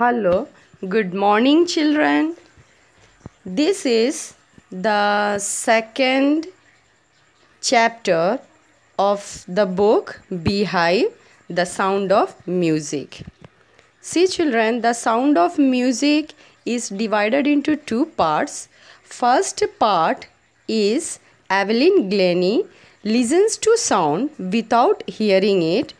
Hello, good morning, children. This is the second chapter of the book Beehive The Sound of Music. See, children, the sound of music is divided into two parts. First part is Evelyn Glennie listens to sound without hearing it,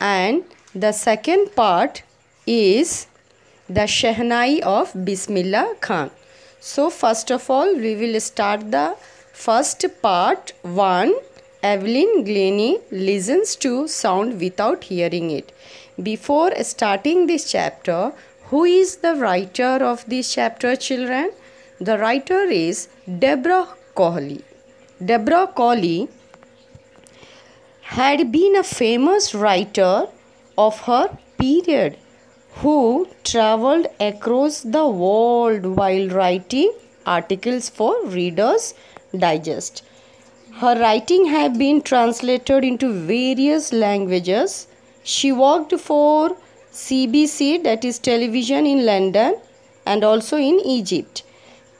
and the second part is the Shehnai of Bismillah Khan. So first of all we will start the first part 1. Evelyn Glenny listens to sound without hearing it. Before starting this chapter, who is the writer of this chapter children? The writer is Deborah Coley. Deborah Coley had been a famous writer of her period who traveled across the world while writing articles for Reader's Digest. Her writing have been translated into various languages. She worked for CBC that is television in London and also in Egypt.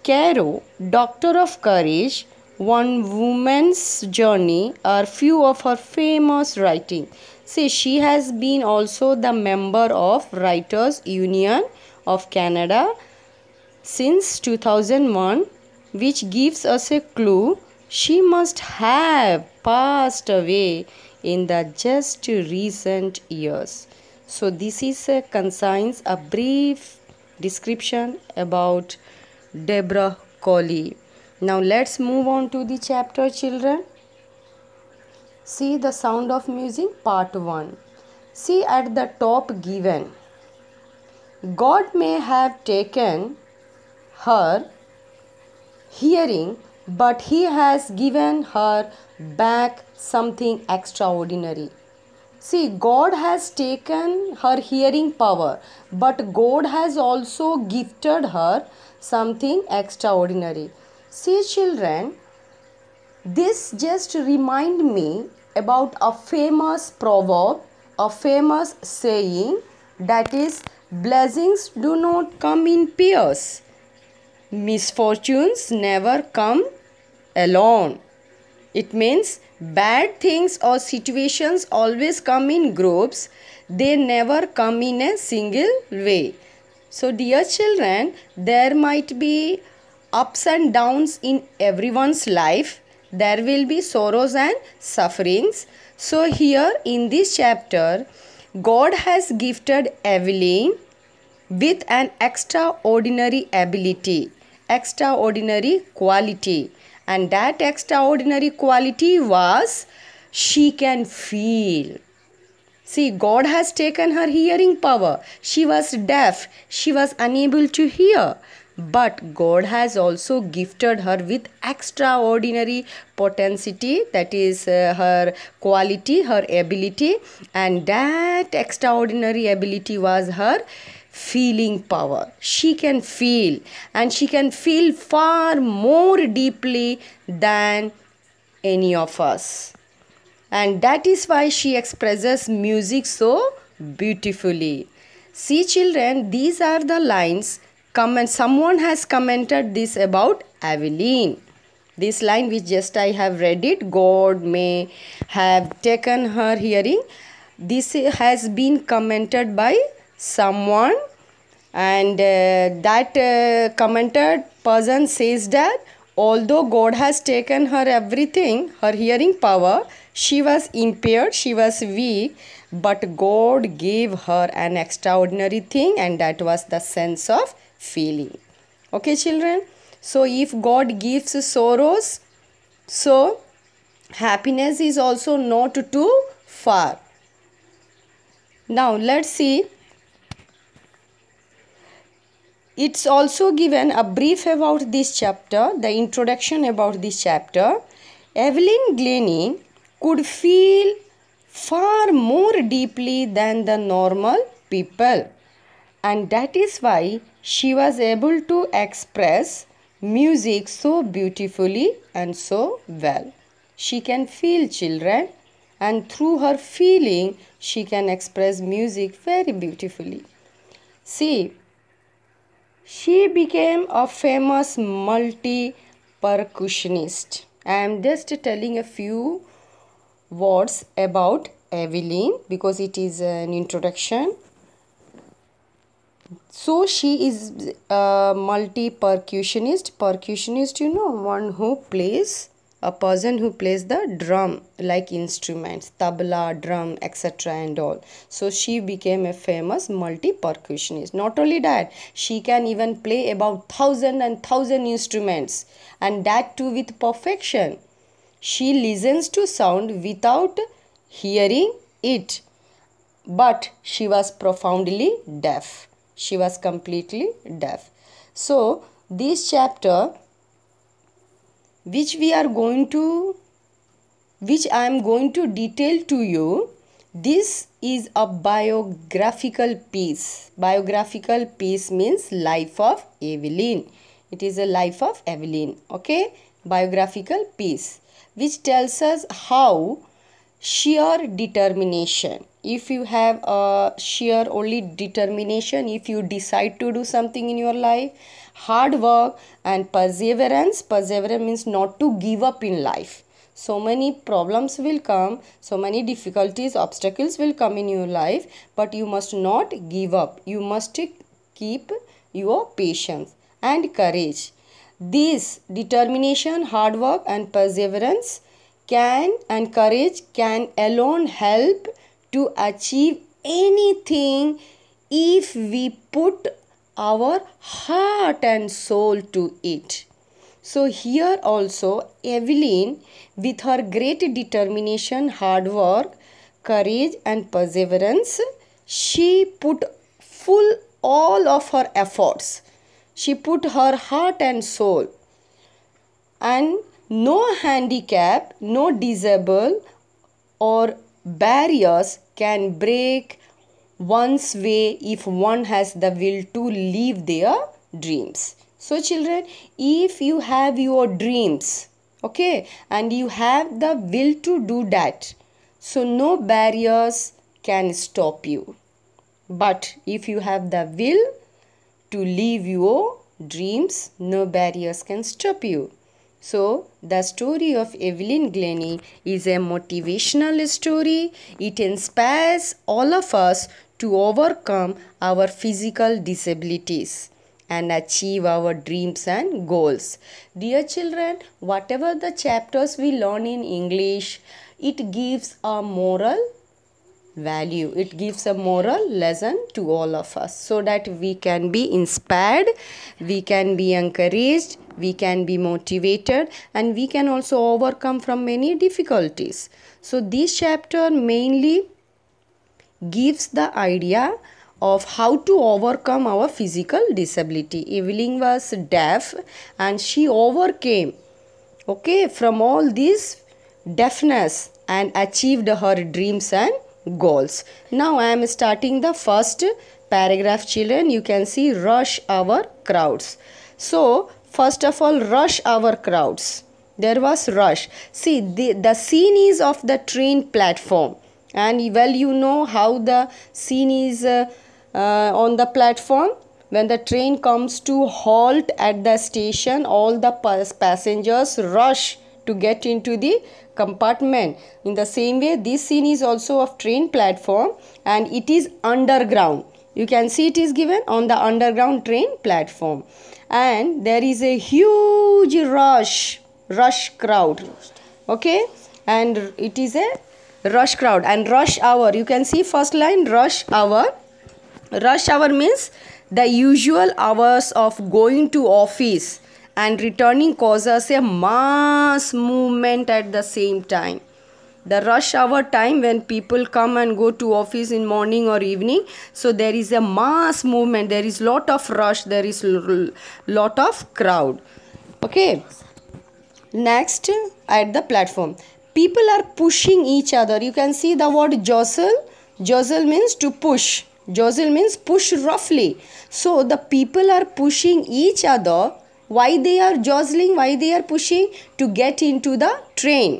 Caro, Doctor of Courage, One Woman's Journey are few of her famous writing. See, she has been also the member of Writers Union of Canada since 2001 which gives us a clue she must have passed away in the just recent years. So this is a consigns a brief description about Deborah Colley. Now let's move on to the chapter children. See the sound of music part 1. See at the top given. God may have taken her hearing, but he has given her back something extraordinary. See, God has taken her hearing power, but God has also gifted her something extraordinary. See, children, this just remind me about a famous proverb, a famous saying that is blessings do not come in pairs. Misfortunes never come alone. It means bad things or situations always come in groups. They never come in a single way. So dear children, there might be ups and downs in everyone's life there will be sorrows and sufferings. So, here in this chapter, God has gifted Evelyn with an extraordinary ability, extraordinary quality, and that extraordinary quality was she can feel. See, God has taken her hearing power. She was deaf. She was unable to hear. But God has also gifted her with extraordinary potency. that is uh, her quality, her ability, and that extraordinary ability was her feeling power. She can feel, and she can feel far more deeply than any of us. And that is why she expresses music so beautifully. See, children, these are the lines comment someone has commented this about Aveline this line which just I have read it God may have taken her hearing this has been commented by someone and uh, that uh, commented person says that although God has taken her everything her hearing power she was impaired she was weak but God gave her an extraordinary thing and that was the sense of feeling okay children so if god gives sorrows so happiness is also not too far now let's see it's also given a brief about this chapter the introduction about this chapter evelyn glennie could feel far more deeply than the normal people and that is why she was able to express music so beautifully and so well. She can feel children and through her feeling she can express music very beautifully. See, she became a famous multi-percussionist. I am just telling a few words about Evelyn because it is an introduction so she is a multi percussionist percussionist you know one who plays a person who plays the drum like instruments tabla drum etc and all so she became a famous multi percussionist not only that she can even play about thousand and thousand instruments and that too with perfection she listens to sound without hearing it but she was profoundly deaf she was completely deaf. So, this chapter which we are going to which I am going to detail to you this is a biographical piece biographical piece means life of Evelyn it is a life of Evelyn okay biographical piece which tells us how sheer determination if you have a sheer only determination if you decide to do something in your life hard work and perseverance perseverance means not to give up in life so many problems will come so many difficulties obstacles will come in your life but you must not give up you must keep your patience and courage this determination hard work and perseverance can and courage can alone help to achieve anything if we put our heart and soul to it. So, here also, Evelyn, with her great determination, hard work, courage, and perseverance, she put full all of her efforts. She put her heart and soul. And no handicap, no disable, or barriers can break one's way if one has the will to live their dreams. So children, if you have your dreams, okay, and you have the will to do that, so no barriers can stop you. But if you have the will to live your dreams, no barriers can stop you. So, the story of Evelyn Glennie is a motivational story. It inspires all of us to overcome our physical disabilities and achieve our dreams and goals. Dear children, whatever the chapters we learn in English, it gives a moral value it gives a moral lesson to all of us so that we can be inspired we can be encouraged we can be motivated and we can also overcome from many difficulties so this chapter mainly gives the idea of how to overcome our physical disability evelyn was deaf and she overcame okay from all this deafness and achieved her dreams and goals. Now I am starting the first paragraph children. You can see rush our crowds. So first of all rush our crowds. There was rush. See the, the scene is of the train platform and well you know how the scene is uh, uh, on the platform when the train comes to halt at the station all the passengers rush to get into the compartment. In the same way, this scene is also of train platform and it is underground. You can see it is given on the underground train platform. And there is a huge rush, rush crowd. Okay? And it is a rush crowd and rush hour. You can see first line rush hour. Rush hour means the usual hours of going to office and returning causes a mass movement at the same time the rush hour time when people come and go to office in morning or evening so there is a mass movement there is lot of rush there is lot of crowd okay next at the platform people are pushing each other you can see the word jostle jostle means to push jostle means push roughly so the people are pushing each other why they are jostling why they are pushing to get into the train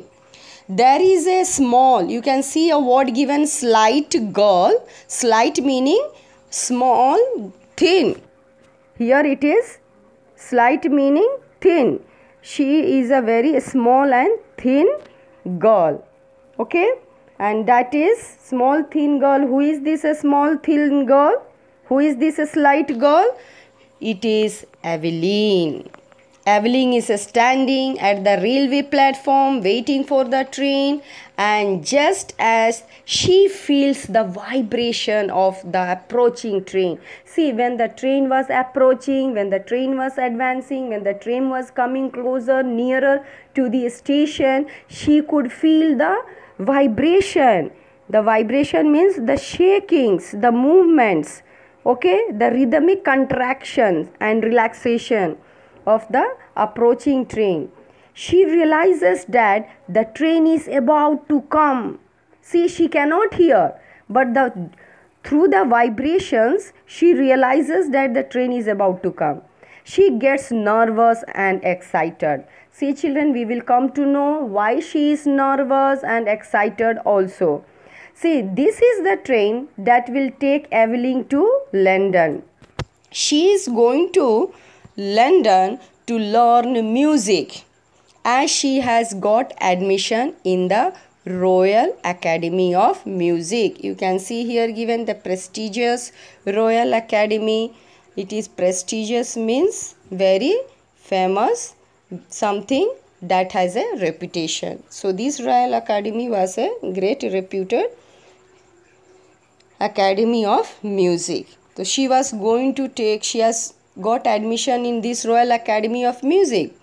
there is a small you can see a word given slight girl slight meaning small thin here it is slight meaning thin she is a very small and thin girl okay and that is small thin girl who is this a small thin girl who is this a slight girl it is Eveline. Eveline is standing at the railway platform waiting for the train and just as she feels the vibration of the approaching train. See when the train was approaching, when the train was advancing, when the train was coming closer, nearer to the station, she could feel the vibration. The vibration means the shakings, the movements okay the rhythmic contractions and relaxation of the approaching train she realizes that the train is about to come see she cannot hear but the through the vibrations she realizes that the train is about to come she gets nervous and excited see children we will come to know why she is nervous and excited also See, this is the train that will take Evelyn to London. She is going to London to learn music as she has got admission in the Royal Academy of Music. You can see here given the prestigious Royal Academy. It is prestigious means very famous something that has a reputation. So this Royal Academy was a great reputed Academy of Music. So she was going to take, she has got admission in this Royal Academy of Music.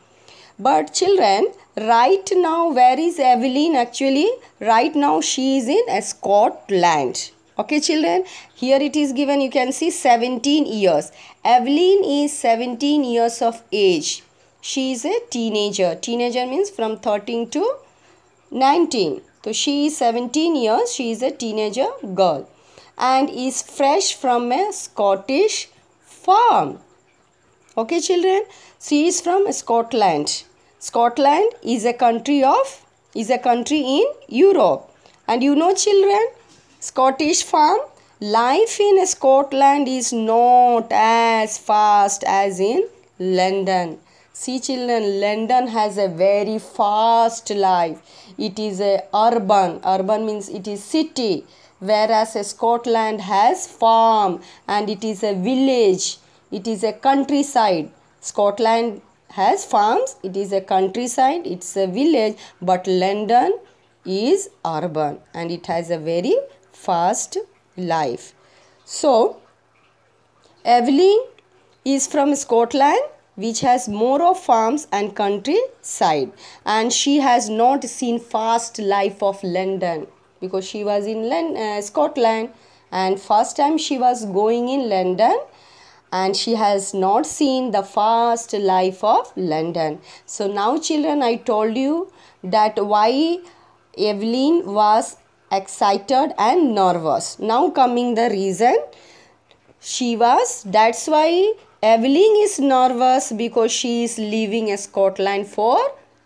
But children, right now, where is Evelyn actually? Right now, she is in Scotland. Okay, children, here it is given, you can see 17 years. Evelyn is 17 years of age. She is a teenager. Teenager means from 13 to 19. So, she is 17 years, she is a teenager girl and is fresh from a Scottish farm. Okay children, she is from Scotland. Scotland is a country of is a country in Europe. And you know children, Scottish farm life in Scotland is not as fast as in London. See children, London has a very fast life it is a urban urban means it is city whereas a scotland has farm and it is a village it is a countryside scotland has farms it is a countryside it's a village but london is urban and it has a very fast life so evelyn is from scotland which has more of farms and countryside and she has not seen fast life of London because she was in Len uh, Scotland and first time she was going in London and she has not seen the fast life of London. So now children I told you that why Evelyn was excited and nervous. Now coming the reason she was that's why Evelyn is nervous because she is leaving Scotland for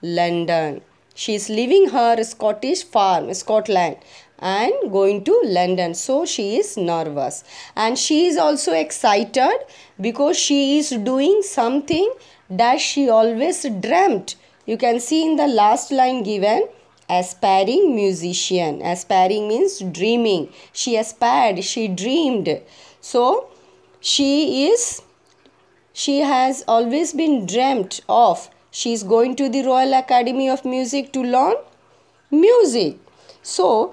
London. She is leaving her Scottish farm, Scotland and going to London. So she is nervous and she is also excited because she is doing something that she always dreamt. You can see in the last line given aspiring musician. Aspiring means dreaming. She aspired, she dreamed. So she is she has always been dreamt of. She is going to the Royal Academy of Music to learn music. So,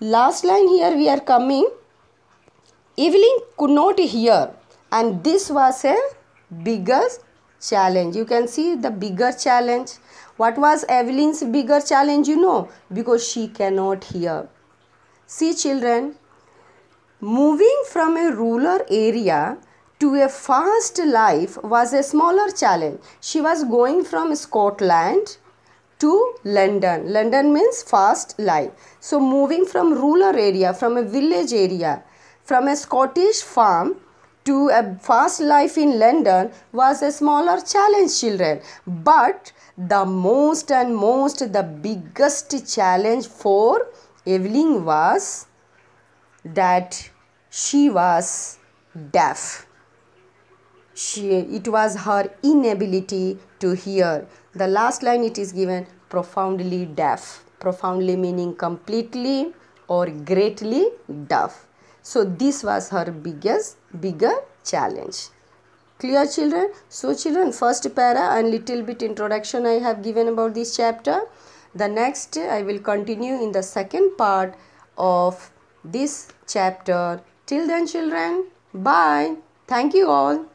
last line here we are coming. Evelyn could not hear, and this was a biggest challenge. You can see the bigger challenge. What was Evelyn's bigger challenge? You know, because she cannot hear. See, children, moving from a rural area to a fast life was a smaller challenge. She was going from Scotland to London. London means fast life. So moving from rural area, from a village area, from a Scottish farm to a fast life in London was a smaller challenge, children. But the most and most, the biggest challenge for Evelyn was that she was deaf she it was her inability to hear the last line it is given profoundly deaf profoundly meaning completely or greatly deaf so this was her biggest bigger challenge clear children so children first para and little bit introduction i have given about this chapter the next i will continue in the second part of this chapter till then children bye thank you all